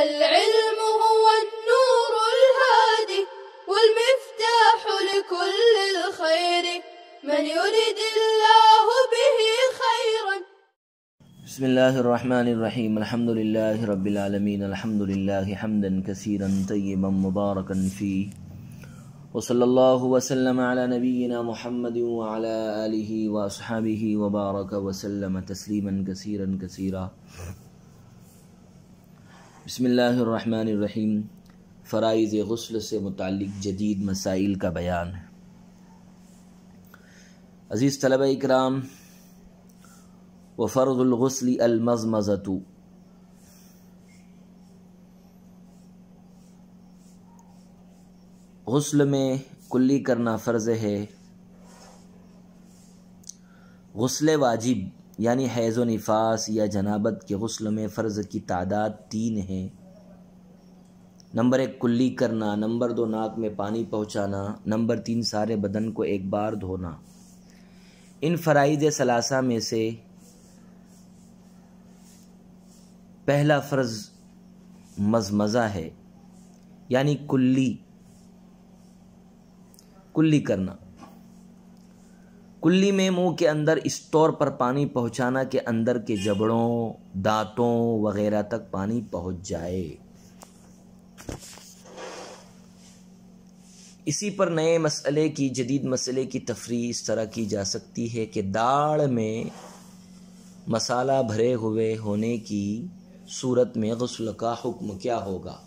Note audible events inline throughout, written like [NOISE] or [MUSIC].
العلم هو النور الهادي والمفتاح لكل الخير من يريد الله به خيرا بسم الله الرحمن الرحيم الحمد لله رب العالمين الحمد لله حمدا كثيرا طيبا مباركا فيه وصلى الله وسلم على نبينا محمد وعلى آله وأصحابه وبارك وسلم تسليما كثيرا كثيرا बसमीम फ़राइज गसल से मुतल जदीद मसाइल का बयान है अज़ीज़ तलब इकराम व अलमज मज़तु गसल में कुल्ली करना फ़र्ज़ है गसल वाजिब यानी हैज़ व नफास या जनाबत के गसल में फ़र्ज़ की तादाद तीन है नंबर एक कुल्ली करना नंबर दो नाक में पानी पहुँचाना नंबर तीन सारे बदन को एक बार धोना इन फ़राइज सलासा में से पहला फ़र्ज़ मजमज़ा है यानी कुल्ली कुल्ली करना कुल्ली में मुंह के अंदर इस तौर पर पानी पहुंचाना के अंदर के जबड़ों दांतों वगैरह तक पानी पहुंच जाए इसी पर नए मसले की जदीद मसले की तफरी इस तरह की जा सकती है कि दाल में मसाला भरे हुए होने की सूरत में गसल का हुक्म क्या होगा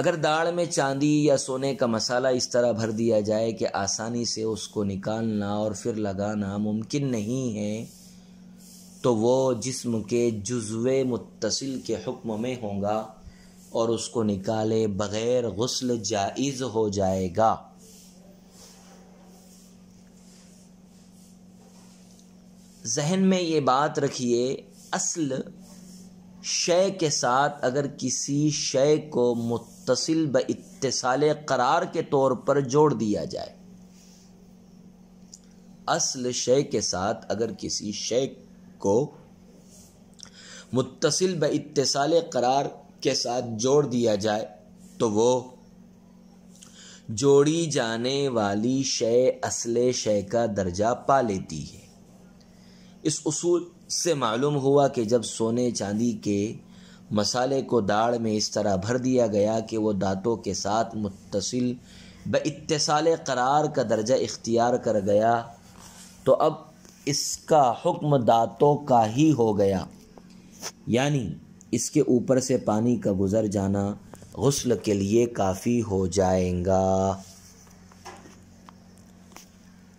अगर दाल में चांदी या सोने का मसाला इस तरह भर दिया जाए कि आसानी से उसको निकालना और फिर लगाना मुमकिन नहीं है तो वो जिस्म के जुज़वे मुतसिल के हुक्म में होगा और उसको निकाले बग़ैर गसल जायज़ हो जाएगा जहन में ये बात रखिए असल शय के साथ अगर किसी शय को मुत मुतसिल ब इतसाल करार के तौर पर जोड़ दिया जाए असल शय के साथ अगर किसी शय को मुतसिल ब इतसाल करार के साथ जोड़ दिया जाए तो वो जोड़ी जाने वाली शय असल शय का दर्जा पा लेती है इस उसूल से मालूम हुआ कि जब सोने चांदी के मसाले को दाढ़ में इस तरह भर दिया गया कि वो दांतों के साथ मुतसिल ब इतसाल करार का दर्जा इख्तियार कर गया तो अब इसका हुक्म दांतों का ही हो गया यानी इसके ऊपर से पानी का गुज़र जाना गसल के लिए काफ़ी हो जाएगा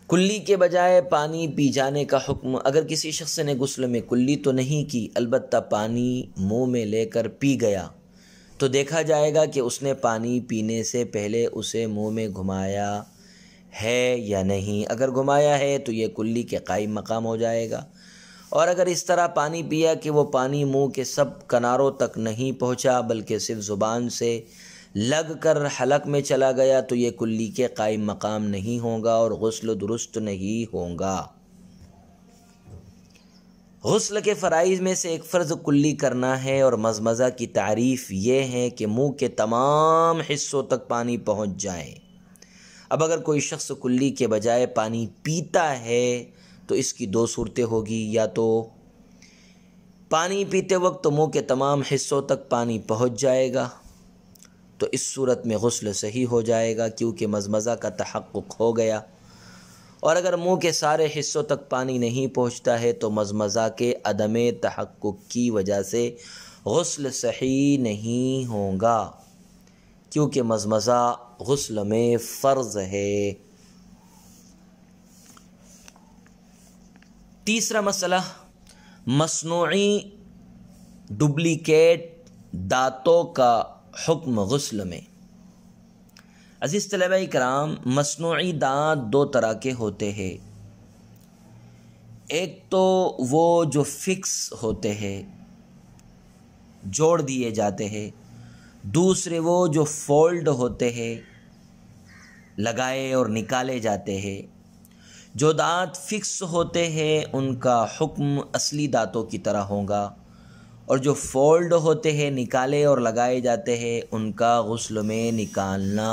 कुल्ली के बजाय पानी पी जाने का हुक्म अगर किसी शख्स ने गसल में कुल्ली तो नहीं की अलबत्ता पानी मुँह में लेकर पी गया तो देखा जाएगा कि उसने पानी पीने से पहले उसे मुँह में घुमाया है या नहीं अगर घुमाया है तो ये कुल्ली के कायम मकाम हो जाएगा और अगर इस तरह पानी पिया कि वो पानी मुंह के सब कनारों तक नहीं पहुँचा बल्कि सिर्फ ज़ुबान से लग कर हलक में चला गया तो ये कुल्ली के कायम मकाम नहीं होगा और गसल दुरुस्त नहीं होगा गसल के फ़राइज में से एक फ़र्ज़ कुल्ली करना है और मजमज़ा की तारीफ़ ये है कि मुंह के तमाम हिस्सों तक पानी पहुंच जाए अब अगर कोई शख्स कुल्ली के बजाय पानी पीता है तो इसकी दो सूरतें होगी या तो पानी पीते वक्त तो मुंह के तमाम हिस्सों तक पानी पहुंच जाएगा तो इस सूरत में गसल सही हो जाएगा क्योंकि मजमज़ा का तहक़ हो गया और अगर मुंह के सारे हिस्सों तक पानी नहीं पहुंचता है तो मजमज़ा के अदम तहक़ की वजह से गसल सही नहीं होगा क्योंकि मजमज़ा गसल में फ़र्ज़ है तीसरा मसला मसनू डुप्लिकेट दांतों का हुक्म गसल में अज़ीज़ तलबा कराम मसनू दांत दो तरह के होते हैं एक तो वो जो फ़िक्स होते हैं जोड़ दिए जाते हैं दूसरे वो जो फोल्ड होते हैं लगाए और निकाले जाते हैं जो दांत फ़िक्स होते हैं उनका हुक्म असली दांतों की तरह होगा और जो फोल्ड होते हैं निकाले और लगाए जाते हैं उनका गसल में निकालना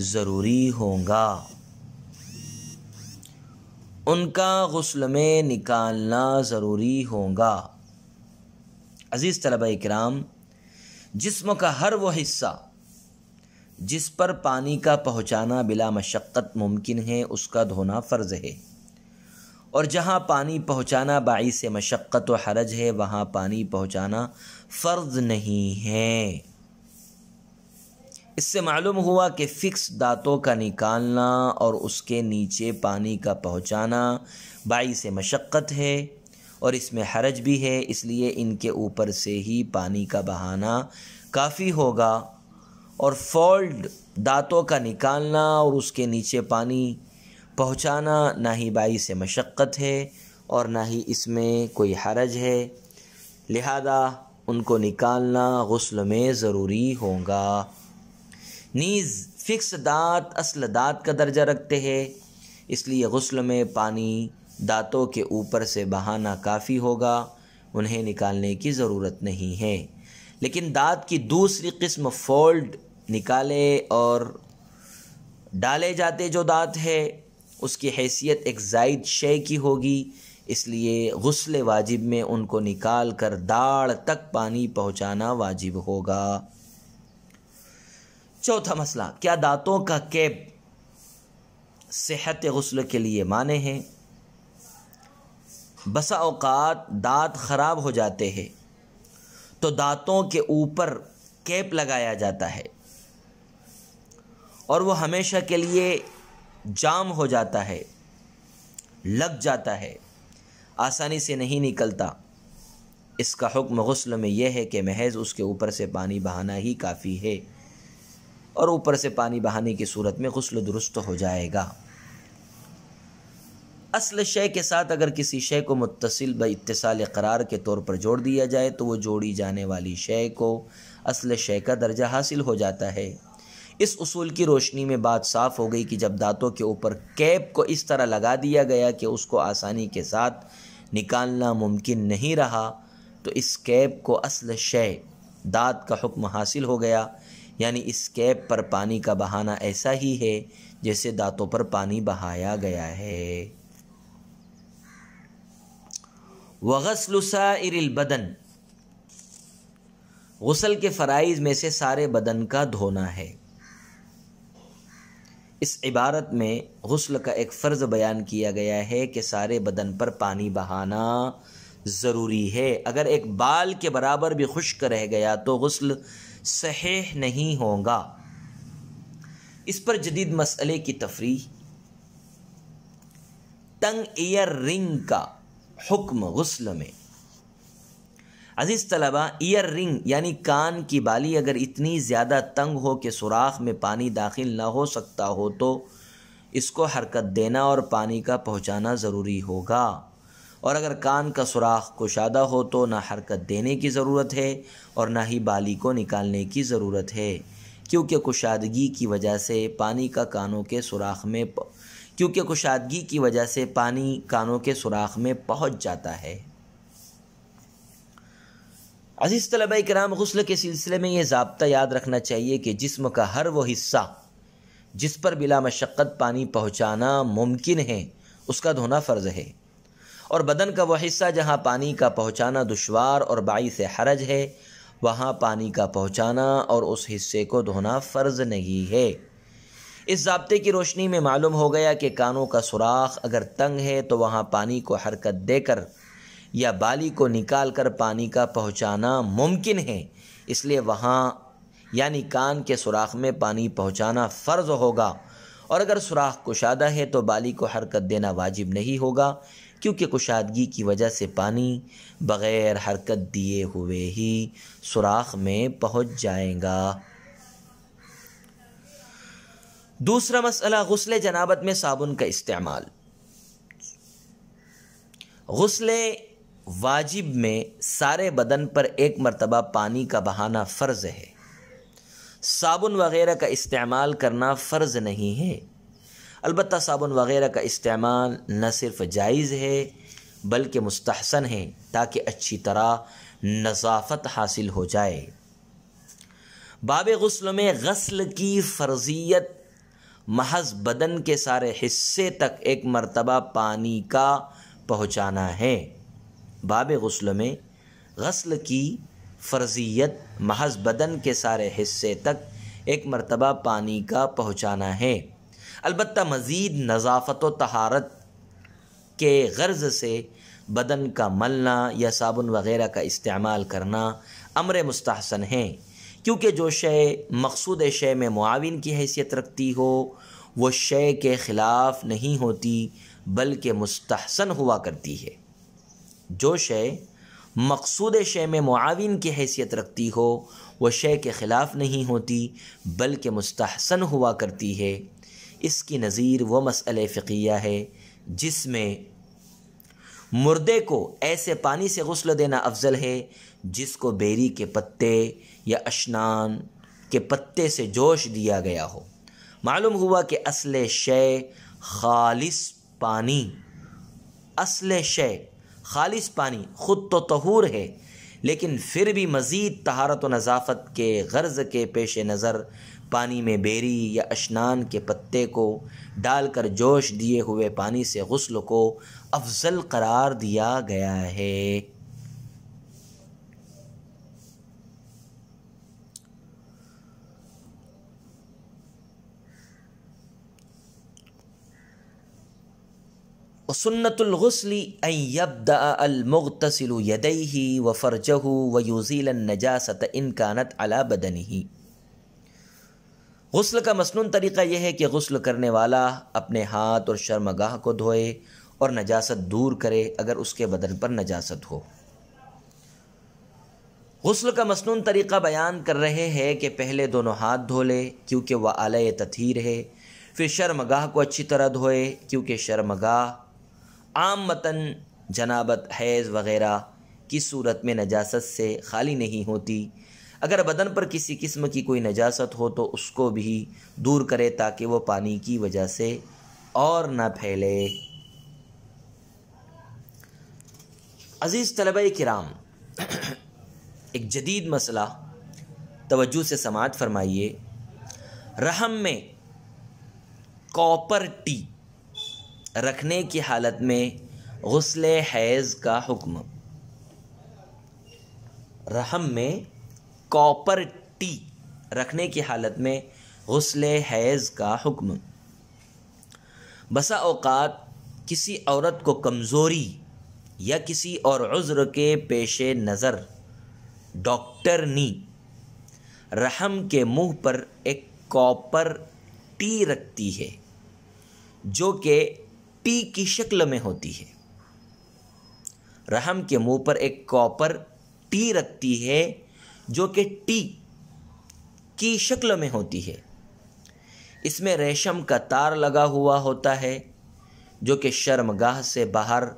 ज़रूरी होगा उनका गसल में निकालना ज़रूरी होगा अज़ीज़ तलब कराम जिसम का हर वो हिस्सा जिस पर पानी का पहुँचाना बिला मशक्क़त मुमकिन है उसका धोना फ़र्ज़ है और जहाँ पानी पहुँचाना बाई से मशक्क़त व हरज है वहाँ पानी पहुँचाना फ़र्ज नहीं है इससे मालूम हुआ कि फ़िक्स दांतों का निकालना और उसके नीचे पानी का पहुँचाना बाई से मशक्क़त है और इसमें हरज भी है इसलिए इनके ऊपर से ही पानी का बहाना काफ़ी होगा और फॉल्ट दांतों का निकालना और उसके नीचे पानी पहुँचाना ना ही बाई से मशक्क़त है और ना ही इसमें कोई हरज है लिहाजा उनको निकालना गसल में ज़रूरी होगा नीज़ फ़िक्स दांत असल दांत का दर्जा रखते हैं इसलिए गसल में पानी दांतों के ऊपर से बहाना काफ़ी होगा उन्हें निकालने की ज़रूरत नहीं है लेकिन दांत की दूसरी किस्म फोल्ड निकाले और डाले जाते जो दांत है उसकी हैसियत एक जायद शे की होगी इसलिए गसल वाजिब में उनको निकाल कर दाढ़ तक पानी पहुँचाना वाजिब होगा चौथा मसला क्या दांतों का कैब सेहत गसल के लिए माने हैं बसा अवकात दांत ख़राब हो जाते हैं तो दांतों के ऊपर कैप लगाया जाता है और वो हमेशा के लिए जाम हो जाता है लग जाता है आसानी से नहीं निकलता इसका हुक्म गसल में यह है कि महज उसके ऊपर से पानी बहाना ही काफ़ी है और ऊपर से पानी बहाने की सूरत में गसल दुरुस्त हो जाएगा असल शय के साथ अगर किसी शय को मुतसिल ब इतसाल करार के तौर पर जोड़ दिया जाए तो वो जोड़ी जाने वाली शय को असल शय का दर्जा हासिल हो जाता है इस उसूल की रोशनी में बात साफ हो गई कि जब दांतों के ऊपर कैप को इस तरह लगा दिया गया कि उसको आसानी के साथ निकालना मुमकिन नहीं रहा तो इस कैप को असल शय दांत का हुक्म हासिल हो गया यानी इस कैप पर पानी का बहाना ऐसा ही है जैसे दांतों पर पानी बहाया गया है वगसलुसा बदन गसल के फ़राइज़ में से सारे बदन का धोना है इस इबारत में गसल का एक फ़र्ज़ बयान किया गया है कि सारे बदन पर पानी बहाना ज़रूरी है अगर एक बाल के बराबर भी खुश्क रह गया तो गसल सहेह नहीं होगा इस पर जदीद मसले की तफरी तंग ईयर रिंग का हुक्म गसल में अज़ीज़ तलबा ईयर रिंग यानी कान की बाली अगर इतनी ज़्यादा तंग हो कि सुराख में पानी दाखिल ना हो सकता हो तो इसको हरकत देना और पानी का पहुँचाना ज़रूरी होगा और अगर कान का सुराख कुशादा हो तो ना हरकत देने की ज़रूरत है और ना ही बाली को निकालने की ज़रूरत है क्योंकि कुशादगी की वजह से पानी का कानों के सुराख में क्योंकि कुशादगी की वजह से पानी कानों के सुराख में पहुंच जाता है अज़ीज़ तलबा कराम गसल के सिलसिले में ये जबता याद रखना चाहिए कि जिसम का हर वो हिस्सा जिस पर बिला मशक्क़त पानी पहुँचाना मुमकिन है उसका धोना फ़र्ज़ है और बदन का वह हिस्सा जहाँ पानी का पहुँचाना दुशवार और बाईस हरज है वहाँ पानी का पहुँचाना और उस हिस्से को धोना फ़र्ज़ नहीं है इस जबते की रोशनी में मालूम हो गया कि कानों का सुराख अगर तंग है तो वहाँ पानी को हरकत देकर या बाली को निकाल कर पानी का पहुँचाना मुमकिन है इसलिए वहाँ यानी कान के सुराख में पानी पहुँचाना फ़र्ज़ होगा और अगर सुराख कुशादा है तो बाली को हरकत देना वाजिब नहीं होगा क्योंकि कुशादगी की वजह से पानी बग़ैर हरकत दिए हुए ही सुराख में पहुँच जाएगा दूसरा मसला गसल जनाबत में साबुन का इस्तेमाल गसल वाजिब में सारे बदन पर एक मरतबा पानी का बहाना फ़र्ज़ है साबुन वगैरह का इस्तेमाल करना फ़र्ज़ नहीं है अलबत् साबुन वगैरह का इस्तेमाल न सिर्फ जायज़ है बल्कि मुस्तहसन है ताकि अच्छी तरह नज़ाफत हासिल हो जाए बाब गसल में गसल की फ़र्जियत महज बदन के सारे हिस्से तक एक मरतबा पानी का पहुँचाना है बाब गसल में गसल की फ़र्जियत महज बदन के सारे हिस्से तक एक मरतबा पानी का पहुँचाना है अलबत् मज़ीद नज़ाफत व तहारत के गर्ज से बदन का मलना या साबुन वगैरह का इस्तेमाल करना अमर मुस्तहसन है क्योंकि जो शय मकसूद शय में मुआवन की हैसियत रखती हो वो शय के ख़िलाफ़ नहीं होती बल्कि मुस्तसन हुआ करती है जो शय मकसूद शय में मुआविन की हैसियत रखती हो वह शय के ख़िलाफ़ नहीं होती बल्कि मुस्तहसन हुआ करती है इसकी नज़ीर वह मसल फ़िया है जिसमें मुर्दे को ऐसे पानी से गसल देना अफजल है जिसको बेरी के पत्ते या अशनान के पत्ते से जोश दिया गया हो मालूम हुआ कि असल शय खालिस पानी असल शय खालिश पानी ख़ुद तो तहूर है लेकिन फिर भी मज़ीद तहारत व नज़ाफ़त के गर्ज़ के पेश नज़र पानी में बेरी या अशनान के पत्ते को डालकर जोश दिए हुए पानी से गसल को अफजल करार दिया गया है वसन्नतुलगसली व फ़र्जहु व यूजील नजासत इनकानत अला ही गसल का मसनून तरीक़ा यह है कि गसल करने वाला अपने हाथ और शर्मगाह को धोए और नजासत दूर करे अगर उसके बदन पर नजासत हो गसल का मसनून तरीक़ा बयान कर रहे हैं कि पहले दोनों हाथ धो ले क्योंकि वह आलय तथीर है फिर शर्मगाह को अच्छी तरह धोए क्योंकि शर्मगाह आम मतन जनाबत हैज़ वग़ैरह की सूरत में नजास्त से खाली नहीं होती अगर बदन पर किसी किस्म की कोई नजास्त हो तो उसको भी दूर करे ताकि वो पानी की वजह से और ना फैले अज़ीज़ तलब कराम [CLEARS THROAT] एक जदीद मसला तवज्जो से समात फरमाइए रहम में कॉपर टी रखने की हालत में गसल हैज़ का हुक्म रहम में कॉपर टी रखने की हालत में गसल हैज़ का हुक्म बसा अवकात किसी औरत को कमज़ोरी या किसी और उज़्र के पेश नज़र डॉक्टर नी रहम के मुंह पर एक कॉपर टी रखती है जो कि टी की शक्ल में होती है रहम के मुंह पर एक कॉपर टी रखती है जो कि टी की शक्ल में होती है इसमें रेशम का तार लगा हुआ होता है जो कि शर्मगाह से बाहर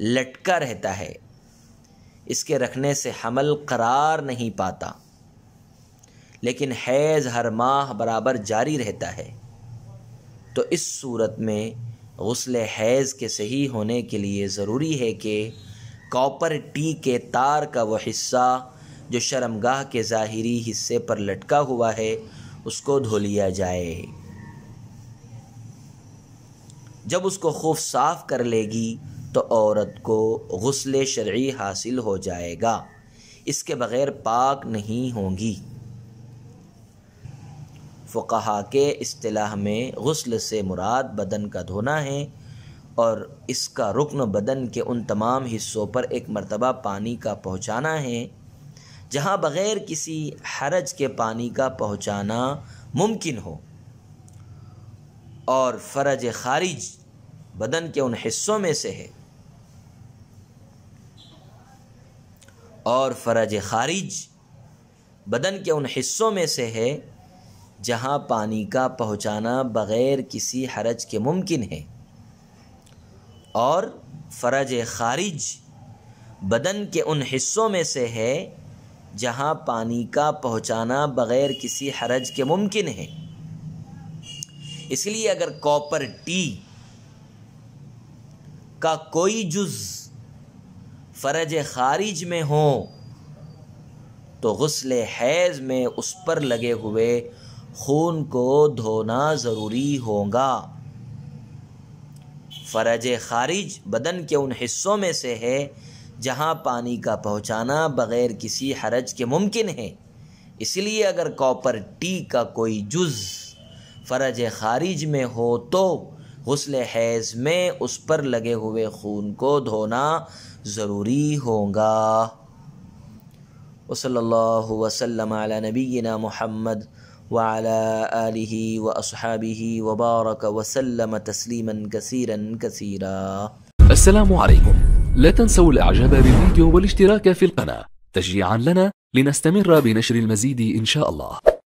लटका रहता है इसके रखने से हमल करार नहीं पाता लेकिन हैज़ हर माह बराबर जारी रहता है तो इस सूरत में गसल हैज़ के सही होने के लिए ज़रूरी है कि कॉपर टी के तार का वह हिस्सा जो शर्मगाह के ज़ाहरी हिस्से पर लटका हुआ है उसको धो लिया जाए जब उसको खूब साफ कर लेगी तो औरत को गसल शर् हासिल हो जाएगा इसके बग़ैर पाक नहीं होंगी फ़ुका के अतलाह में गसल से मुराद बदन का धोना है और इसका रुकन बदन के उन तमाम हिस्सों पर एक मरतबा पानी का पहुँचाना है जहाँ बग़ैर किसी हरज के पानी का पहुँचाना मुमकिन हो और फ़रज खारिज बदन के उन हिस्सों में से है और फ़रज खारिज बदन के उन हिस्सों में से है जहाँ पानी का पहुँचाना बग़ैर किसी हरज के मुमकिन है और फ़रज ख़ारिज बदन के उन हिस्सों में से है जहाँ पानी का पहुँचाना बग़ैर किसी हरज के मुमकिन है इसलिए अगर कॉपर टी का कोई जुज़ फ़रज ख़ारिज में हो तो गसल हैज़ में उस पर लगे हुए खून को धोना ज़रूरी होगा फर्ज खारिज बदन के उन हिस्सों में से है जहाँ पानी का पहुँचाना बग़ैर किसी हरज के मुमकिन है इसलिए अगर कॉपर टी का कोई जुज़ फर्ज खारिज में हो तो गसल हैज़ में उस पर लगे हुए खून को धोना ज़रूरी होगा वसल वसलम नबीना महमद وعلى آله وأصحابه وبارك وسلم تسليما كثيرا كثيرا السلام عليكم لا تنسوا الإعجاب بالفيديو والاشتراك في القناة تشجيعا لنا لنستمر بنشر المزيد إن شاء الله